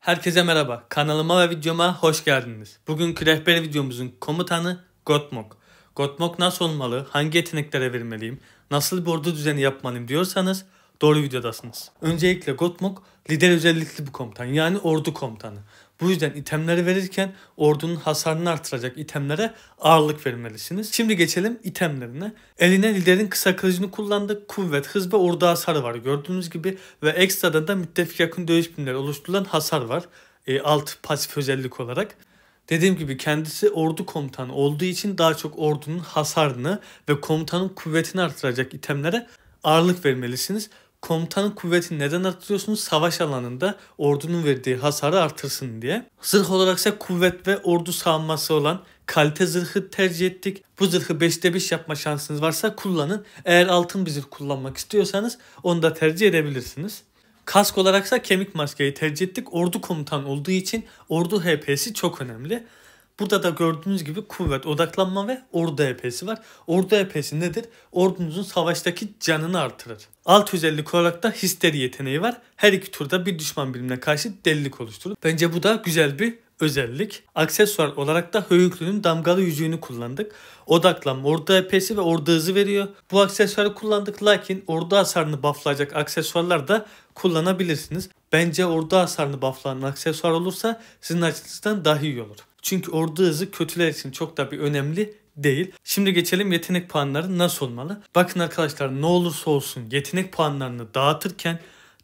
Herkese merhaba. Kanalıma ve videoma hoş geldiniz. Bugünkü rehber videomuzun komutanı Gotmok. Gotmok nasıl olmalı, hangi yeteneklere vermeliyim, nasıl bir ordu düzeni yapmalıyım diyorsanız doğru videodasınız. Öncelikle Gotmok lider özellikli bir komutan yani ordu komutanı. Bu yüzden itemleri verirken ordunun hasarını artıracak itemlere ağırlık vermelisiniz. Şimdi geçelim itemlerine. Eline liderin kısa kılıcını kullandı. Kuvvet, hız ve ordu hasarı var gördüğünüz gibi. Ve ekstradan da müttefik yakın dövüş bilimleri oluşturulan hasar var. E, alt pasif özellik olarak. Dediğim gibi kendisi ordu komutanı olduğu için daha çok ordunun hasarını ve komutanın kuvvetini artıracak itemlere ağırlık vermelisiniz komutanın kuvvetini neden arttırıyorsunuz? Savaş alanında ordunun verdiği hasarı artırsın diye. Zırh olaraksa kuvvet ve ordu savunması olan kalite zırhı tercih ettik. Bu zırhı 5'te 5 yapma şansınız varsa kullanın. Eğer altın bir zırh kullanmak istiyorsanız onu da tercih edebilirsiniz. Kask olaraksa kemik maskeyi tercih ettik. Ordu komutan olduğu için ordu HP'si çok önemli. Burada da gördüğünüz gibi kuvvet, odaklanma ve ordu epesi var. Ordu epesi nedir? Ordunuzun savaştaki canını artırır. Alt özellik olarak da histeri yeteneği var. Her iki turda bir düşman birimine karşı delilik oluşturur. Bence bu da güzel bir özellik. Aksesuar olarak da Höyüklü'nün damgalı yüzüğünü kullandık. Odaklanma orada epesi ve ordu hızı veriyor. Bu aksesuarı kullandık lakin ordu hasarını bufflayacak aksesuarlar da kullanabilirsiniz. Bence ordu hasarını bufflayan aksesuar olursa sizin açınızdan daha iyi olur. Çünkü ordu hızı kötüler için çok da bir önemli değil. Şimdi geçelim yetenek puanları nasıl olmalı? Bakın arkadaşlar ne olursa olsun yetenek puanlarını dağıtırken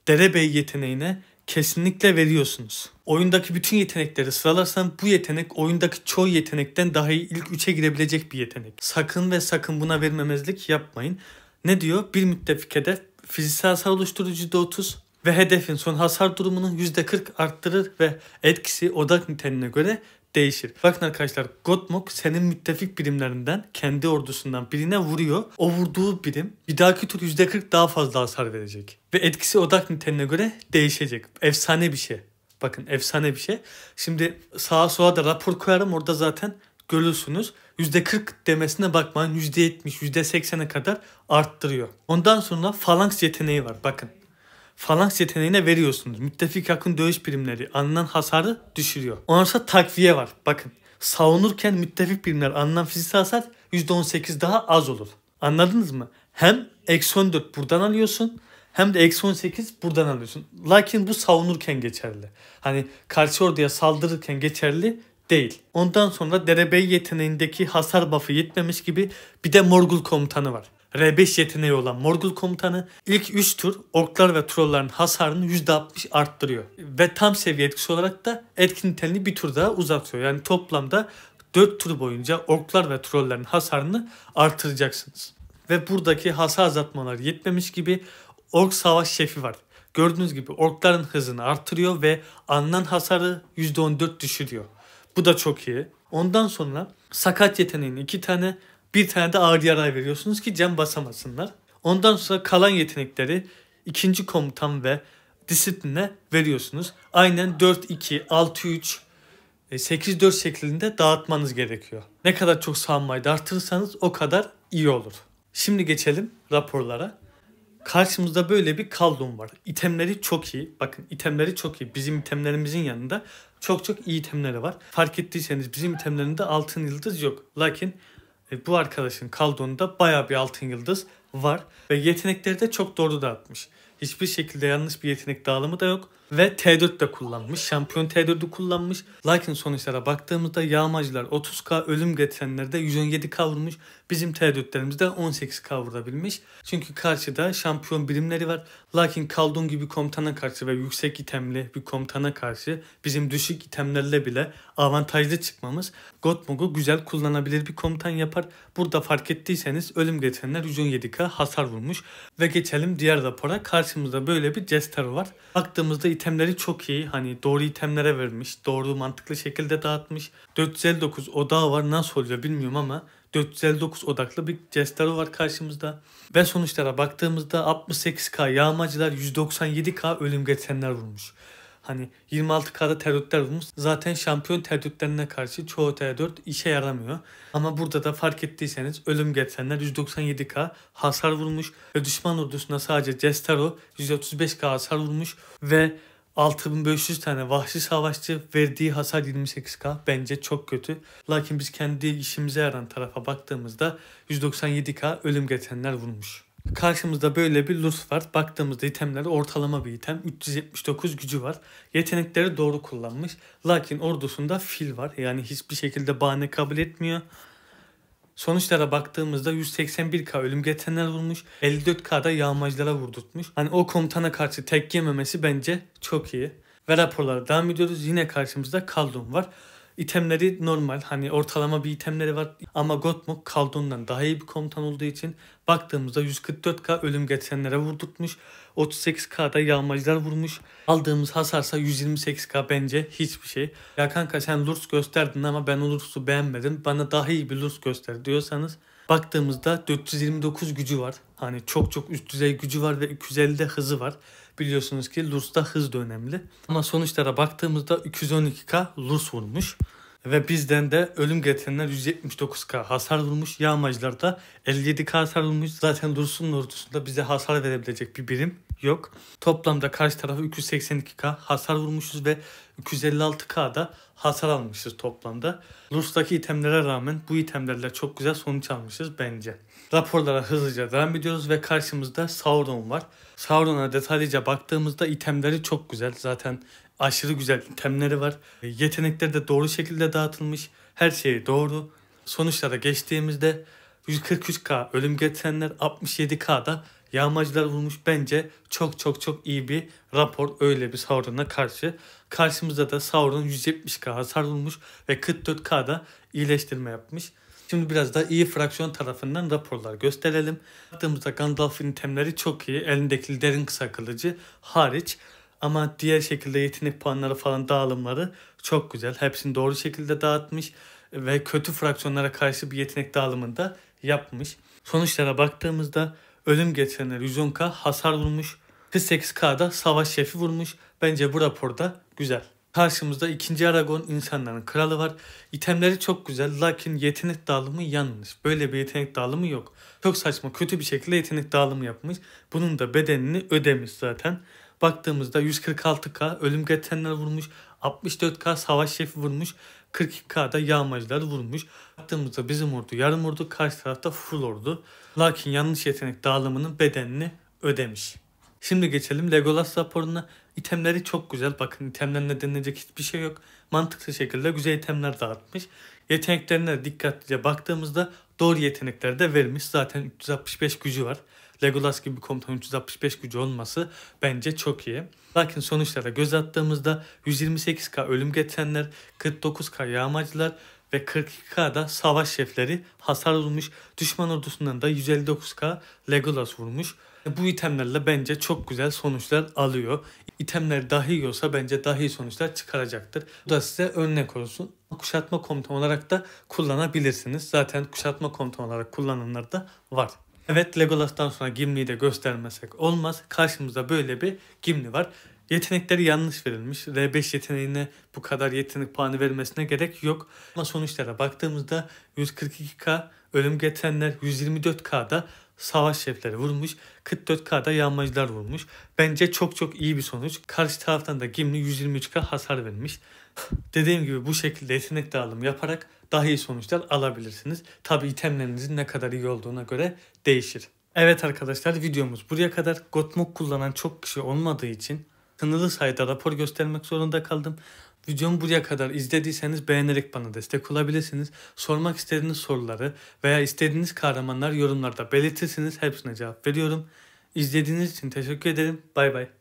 derebey yeteneğine kesinlikle veriyorsunuz. Oyundaki bütün yetenekleri sıralarsan bu yetenek oyundaki çoğu yetenekten daha iyi ilk 3'e girebilecek bir yetenek. Sakın ve sakın buna vermemezlik yapmayın. Ne diyor? Bir müttefik hedef fiziksel hasar oluşturucu %30 ve hedefin son hasar durumunu %40 arttırır ve etkisi odak niteliğine göre değişir. Bakın arkadaşlar Gottmog senin müttefik birimlerinden kendi ordusundan birine vuruyor. O vurduğu birim bir dahaki tur %40 daha fazla hasar verecek. Ve etkisi odak niteliğine göre değişecek. Efsane bir şey. Bakın efsane bir şey. Şimdi sağa sola da rapor koyarım orada zaten görürsünüz. %40 demesine bakmayın %70, %80'e kadar arttırıyor. Ondan sonra falanks yeteneği var bakın. Falan yeteneğine veriyorsunuz. Müttefik yakın dövüş birimleri alınan hasarı düşürüyor. Ondan sonra takviye var. Bakın savunurken müttefik birimler alınan fiziksel hasar %18 daha az olur. Anladınız mı? Hem eksi 14 buradan alıyorsun hem de eksi 18 buradan alıyorsun. Lakin bu savunurken geçerli. Hani karşı orduya saldırırken geçerli değil. Ondan sonra derebey yeteneğindeki hasar buff'ı yetmemiş gibi bir de morgul komutanı var. R5 yeteneği olan Morgul komutanı ilk 3 tur orklar ve trolların hasarını %60 arttırıyor. Ve tam seviye etkisi olarak da etkin niteliğini bir tur daha uzatıyor. Yani toplamda 4 tur boyunca orklar ve trollerin hasarını artıracaksınız. Ve buradaki hasar azaltmaları yetmemiş gibi ork savaş şefi var. Gördüğünüz gibi orkların hızını artırıyor ve alınan hasarı %14 düşürüyor. Bu da çok iyi. Ondan sonra sakat yeteneğin 2 tane bir tane de ağır yara veriyorsunuz ki cam basamasınlar. Ondan sonra kalan yetenekleri ikinci komutan ve disipline veriyorsunuz. Aynen 4-2, 6-3, 8-4 şeklinde dağıtmanız gerekiyor. Ne kadar çok savunmayı da artırırsanız o kadar iyi olur. Şimdi geçelim raporlara. Karşımızda böyle bir kaldum var. İtemleri çok iyi. Bakın itemleri çok iyi. Bizim itemlerimizin yanında çok çok iyi itemleri var. Fark ettiyseniz bizim itemlerinde altın yıldız yok. Lakin e, bu arkadaşın kaldığında baya bir altın yıldız var ve yetenekleri de çok doğru dağıtmış. Hiçbir şekilde yanlış bir yetenek dağılımı da yok ve T4 de kullanmış. Şampiyon T4'ü kullanmış. Lakin sonuçlara baktığımızda yağmacılar 30k ölüm getirenlerde 117k vurmuş. Bizim T4'lerimiz de 18k vurabilmiş. Çünkü karşıda şampiyon birimleri var. Lakin Kaldun gibi komutana karşı ve yüksek itemli bir komutana karşı bizim düşük itemlerle bile avantajlı çıkmamız Gotmog'u güzel kullanabilir bir komutan yapar. Burada fark ettiyseniz ölüm getirenler 117k hasar vurmuş. Ve geçelim diğer rapora. Karşımızda böyle bir Jester var. Baktığımızda itemleri çok iyi. Hani doğru itemlere vermiş. Doğru mantıklı şekilde dağıtmış. 459 odağı var. Nasıl oluyor bilmiyorum ama 459 odaklı bir Jestaro var karşımızda. Ve sonuçlara baktığımızda 68k yağmacılar 197k ölüm getirenler vurmuş. Hani 26K'da tereddütler bulmuş. Zaten şampiyon tereddütlerine karşı çoğu tereddüt işe yaramıyor. Ama burada da fark ettiyseniz ölüm getirenler 197K hasar vurmuş ve düşman ordusuna sadece Cestaro 135K hasar vurmuş ve 6500 tane vahşi savaşçı verdiği hasar 28k bence çok kötü. Lakin biz kendi işimize yaran tarafa baktığımızda 197k ölüm getirenler vurmuş. Karşımızda böyle bir Lurs var. Baktığımızda itemleri ortalama bir item. 379 gücü var. Yetenekleri doğru kullanmış. Lakin ordusunda fil var. Yani hiçbir şekilde bahane kabul etmiyor. Sonuçlara baktığımızda 181k ölüm getirenler vurmuş, 54k'da yağmacılara vurdurtmuş. Hani o komutana karşı tek yememesi bence çok iyi. Ve raporlara devam ediyoruz. Yine karşımızda Kaldun var. İtemleri normal hani ortalama bir itemleri var ama Gottmog Kaldon'dan daha iyi bir komutan olduğu için baktığımızda 144k ölüm getirenlere vurdurtmuş. 38k'da yağmacılar vurmuş. Aldığımız hasarsa 128k bence hiçbir şey. Ya kanka sen Lurs gösterdin ama ben o Lurs'u beğenmedim. Bana daha iyi bir Lurs göster diyorsanız baktığımızda 429 gücü var. Hani çok çok üst düzey gücü var ve 250 de hızı var. Biliyorsunuz ki Lurs'ta hız da önemli. Ama sonuçlara baktığımızda 212K Lurs vurmuş. Ve bizden de ölüm getirenler 179K hasar vurmuş. Yağmacılarda 57K hasar vurmuş. Zaten Dursun'un ordusunda bize hasar verebilecek bir birim yok. Toplamda karşı tarafı 382K hasar vurmuşuz ve 256K da hasar almışız toplamda. Rus'taki itemlere rağmen bu itemlerle çok güzel sonuç almışız bence. Raporlara hızlıca devam ediyoruz ve karşımızda Sauron var. Sauron'a detaylıca baktığımızda itemleri çok güzel. Zaten Aşırı güzel temleri var. E, yetenekler de doğru şekilde dağıtılmış. Her şey doğru. Sonuçlara geçtiğimizde 143K ölüm getirenler 67K'da yağmacılar vurmuş. Bence çok çok çok iyi bir rapor öyle bir Sauron'a karşı. Karşımızda da Sauron 170K hasar vurmuş ve 44K'da iyileştirme yapmış. Şimdi biraz da iyi fraksiyon tarafından raporlar gösterelim. Baktığımızda Gandalf'in temleri çok iyi. Elindeki derin kısa kılıcı hariç. Ama diğer şekilde yetenek puanları falan dağılımları çok güzel. Hepsini doğru şekilde dağıtmış ve kötü fraksiyonlara karşı bir yetenek da yapmış. Sonuçlara baktığımızda ölüm getirenler 110k hasar vurmuş. 48k'da savaş şefi vurmuş. Bence bu raporda güzel. Karşımızda ikinci Aragon insanların kralı var. İtemleri çok güzel lakin yetenek dağılımı yanlış. Böyle bir yetenek dağılımı yok. Çok saçma kötü bir şekilde yetenek dağılımı yapmış. Bunun da bedenini ödemiş zaten baktığımızda 146K ölüm getirenler vurmuş, 64K savaş şefi vurmuş, 42K'da yağmacılar vurmuş. Baktığımızda bizim ordu yarım ordu, karşı tarafta full ordu. Lakin yanlış yetenek dağılımının bedenini ödemiş. Şimdi geçelim Legolas raporuna. İtemleri çok güzel. Bakın itemlerine denilecek hiçbir şey yok. Mantıklı şekilde güzel itemler dağıtmış. Yeteneklerine dikkatlice baktığımızda doğru yetenekleri de vermiş. Zaten 365 gücü var. Legolas gibi bir komutan 365 gücü olması bence çok iyi. Lakin sonuçlara göz attığımızda 128k ölüm getirenler, 49k yağmacılar ve 42 da savaş şefleri hasar vurmuş. Düşman ordusundan da 159k Legolas vurmuş. Bu itemlerle bence çok güzel sonuçlar alıyor. İtemler dahi yiyorsa bence dahi sonuçlar çıkaracaktır. Bu da size örnek olsun. Kuşatma komutan olarak da kullanabilirsiniz. Zaten kuşatma komutan olarak kullananlar da var. Evet Legolas'tan sonra Gimli'yi de göstermesek olmaz. Karşımızda böyle bir Gimli var. Yetenekleri yanlış verilmiş. R5 yeteneğine bu kadar yetenek puanı vermesine gerek yok. Ama sonuçlara baktığımızda 142K ölüm getirenler 124K'da savaş şefleri vurmuş. 44K'da yanmacılar vurmuş. Bence çok çok iyi bir sonuç. Karşı taraftan da Gimli 123K hasar vermiş. Dediğim gibi bu şekilde yetenek dağılımı yaparak daha iyi sonuçlar alabilirsiniz. Tabi itemlerinizin ne kadar iyi olduğuna göre değişir. Evet arkadaşlar videomuz buraya kadar. Gotmog kullanan çok kişi olmadığı için sınırlı sayıda rapor göstermek zorunda kaldım. Videomu buraya kadar izlediyseniz beğenerek bana destek olabilirsiniz. Sormak istediğiniz soruları veya istediğiniz kahramanlar yorumlarda belirtirsiniz. Hepsine cevap veriyorum. İzlediğiniz için teşekkür ederim. Bay bay.